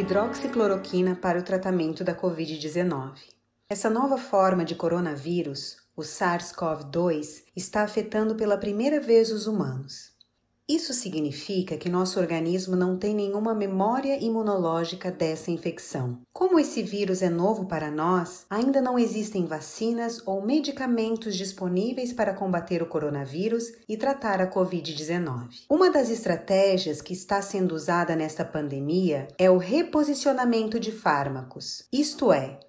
hidroxicloroquina para o tratamento da Covid-19. Essa nova forma de coronavírus, o SARS-CoV-2, está afetando pela primeira vez os humanos. Isso significa que nosso organismo não tem nenhuma memória imunológica dessa infecção. Como esse vírus é novo para nós, ainda não existem vacinas ou medicamentos disponíveis para combater o coronavírus e tratar a Covid-19. Uma das estratégias que está sendo usada nesta pandemia é o reposicionamento de fármacos, isto é,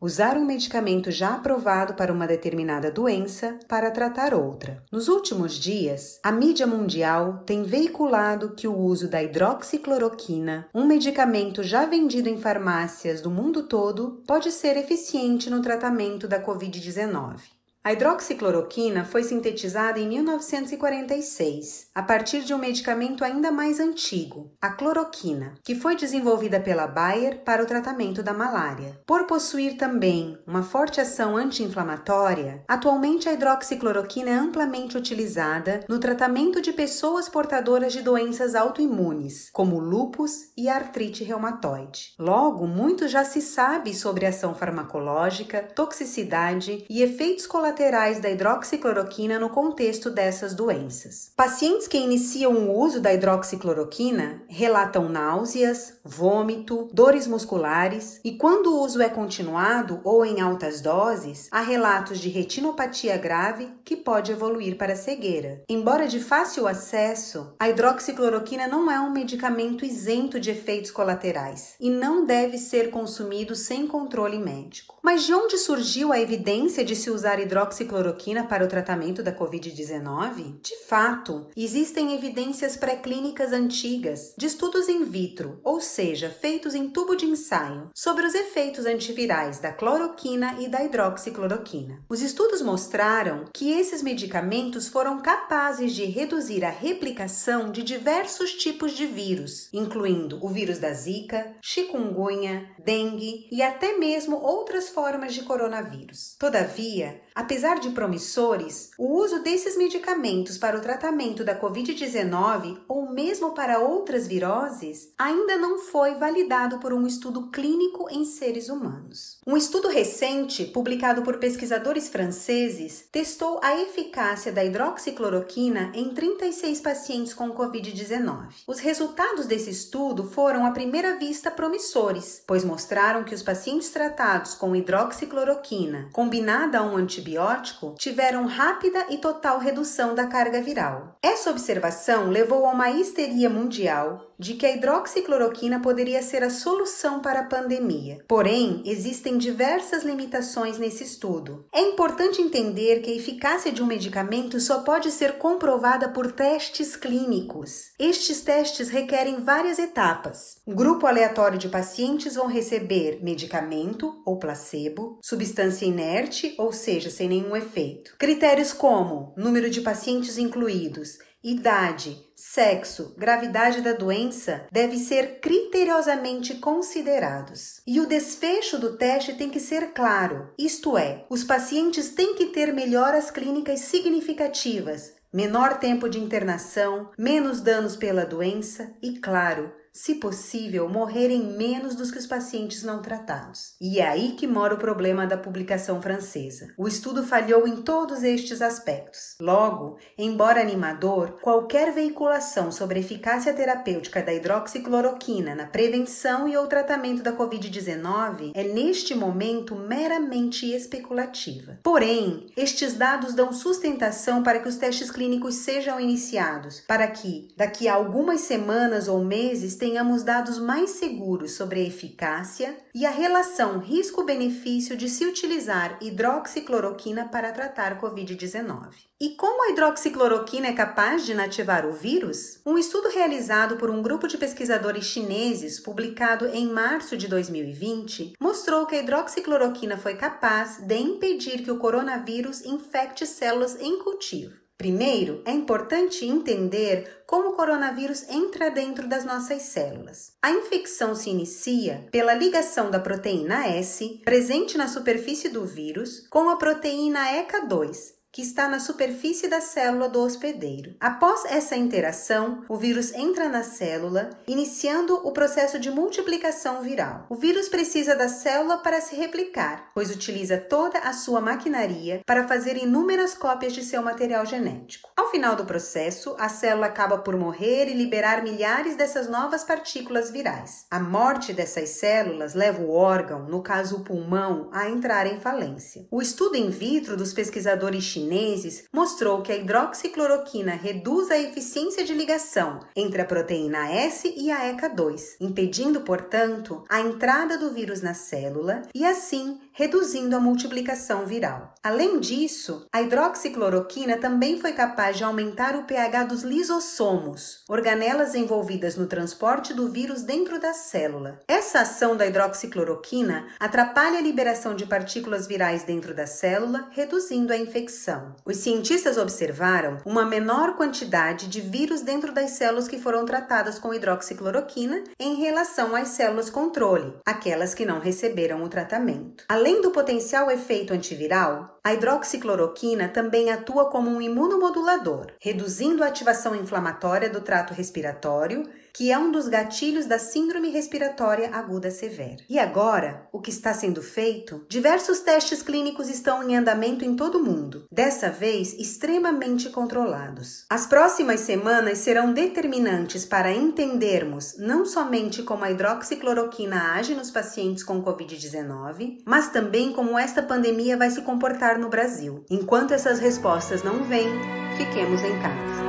Usar um medicamento já aprovado para uma determinada doença para tratar outra. Nos últimos dias, a mídia mundial tem veiculado que o uso da hidroxicloroquina, um medicamento já vendido em farmácias do mundo todo, pode ser eficiente no tratamento da Covid-19. A hidroxicloroquina foi sintetizada em 1946, a partir de um medicamento ainda mais antigo, a cloroquina, que foi desenvolvida pela Bayer para o tratamento da malária. Por possuir também uma forte ação anti-inflamatória, atualmente a hidroxicloroquina é amplamente utilizada no tratamento de pessoas portadoras de doenças autoimunes, como lúpus e artrite reumatoide. Logo, muito já se sabe sobre ação farmacológica, toxicidade e efeitos colaterais colaterais da hidroxicloroquina no contexto dessas doenças. Pacientes que iniciam o uso da hidroxicloroquina relatam náuseas, vômito, dores musculares e, quando o uso é continuado ou em altas doses, há relatos de retinopatia grave que pode evoluir para cegueira. Embora de fácil acesso, a hidroxicloroquina não é um medicamento isento de efeitos colaterais e não deve ser consumido sem controle médico. Mas de onde surgiu a evidência de se usar hidroxicloroquina? hidroxicloroquina para o tratamento da Covid-19? De fato, existem evidências pré-clínicas antigas de estudos in vitro, ou seja, feitos em tubo de ensaio, sobre os efeitos antivirais da cloroquina e da hidroxicloroquina. Os estudos mostraram que esses medicamentos foram capazes de reduzir a replicação de diversos tipos de vírus, incluindo o vírus da Zika, chikungunya, dengue e até mesmo outras formas de coronavírus. Todavia, a Apesar de promissores, o uso desses medicamentos para o tratamento da Covid-19 ou mesmo para outras viroses ainda não foi validado por um estudo clínico em seres humanos. Um estudo recente, publicado por pesquisadores franceses, testou a eficácia da hidroxicloroquina em 36 pacientes com Covid-19. Os resultados desse estudo foram, à primeira vista, promissores, pois mostraram que os pacientes tratados com hidroxicloroquina combinada a um antibiótico antibiótico tiveram rápida e total redução da carga viral. Essa observação levou a uma histeria mundial de que a hidroxicloroquina poderia ser a solução para a pandemia. Porém, existem diversas limitações nesse estudo. É importante entender que a eficácia de um medicamento só pode ser comprovada por testes clínicos. Estes testes requerem várias etapas. Um grupo aleatório de pacientes vão receber medicamento ou placebo, substância inerte, ou seja, sem nenhum efeito. Critérios como número de pacientes incluídos, idade, sexo, gravidade da doença devem ser criteriosamente considerados. E o desfecho do teste tem que ser claro, isto é, os pacientes têm que ter melhoras clínicas significativas, menor tempo de internação, menos danos pela doença e, claro, se possível, morrerem menos dos que os pacientes não tratados. E é aí que mora o problema da publicação francesa. O estudo falhou em todos estes aspectos. Logo, embora animador, qualquer veiculação sobre a eficácia terapêutica da hidroxicloroquina na prevenção e ou tratamento da Covid-19 é neste momento meramente especulativa. Porém, estes dados dão sustentação para que os testes clínicos sejam iniciados, para que, daqui a algumas semanas ou meses, tenhamos dados mais seguros sobre a eficácia e a relação risco-benefício de se utilizar hidroxicloroquina para tratar Covid-19. E como a hidroxicloroquina é capaz de inativar o vírus? Um estudo realizado por um grupo de pesquisadores chineses, publicado em março de 2020, mostrou que a hidroxicloroquina foi capaz de impedir que o coronavírus infecte células em cultivo. Primeiro, é importante entender como o coronavírus entra dentro das nossas células. A infecção se inicia pela ligação da proteína S, presente na superfície do vírus, com a proteína ECA2, que está na superfície da célula do hospedeiro. Após essa interação, o vírus entra na célula, iniciando o processo de multiplicação viral. O vírus precisa da célula para se replicar, pois utiliza toda a sua maquinaria para fazer inúmeras cópias de seu material genético. Ao final do processo, a célula acaba por morrer e liberar milhares dessas novas partículas virais. A morte dessas células leva o órgão, no caso o pulmão, a entrar em falência. O estudo in vitro dos pesquisadores chineses mostrou que a hidroxicloroquina reduz a eficiência de ligação entre a proteína S e a ECA2, impedindo, portanto, a entrada do vírus na célula e assim reduzindo a multiplicação viral. Além disso, a hidroxicloroquina também foi capaz de aumentar o pH dos lisossomos, organelas envolvidas no transporte do vírus dentro da célula. Essa ação da hidroxicloroquina atrapalha a liberação de partículas virais dentro da célula, reduzindo a infecção infecção. Os cientistas observaram uma menor quantidade de vírus dentro das células que foram tratadas com hidroxicloroquina em relação às células controle, aquelas que não receberam o tratamento. Além do potencial efeito antiviral, a hidroxicloroquina também atua como um imunomodulador, reduzindo a ativação inflamatória do trato respiratório que é um dos gatilhos da síndrome respiratória aguda severa. E agora, o que está sendo feito? Diversos testes clínicos estão em andamento em todo o mundo, dessa vez extremamente controlados. As próximas semanas serão determinantes para entendermos não somente como a hidroxicloroquina age nos pacientes com Covid-19, mas também como esta pandemia vai se comportar no Brasil. Enquanto essas respostas não vêm, fiquemos em casa.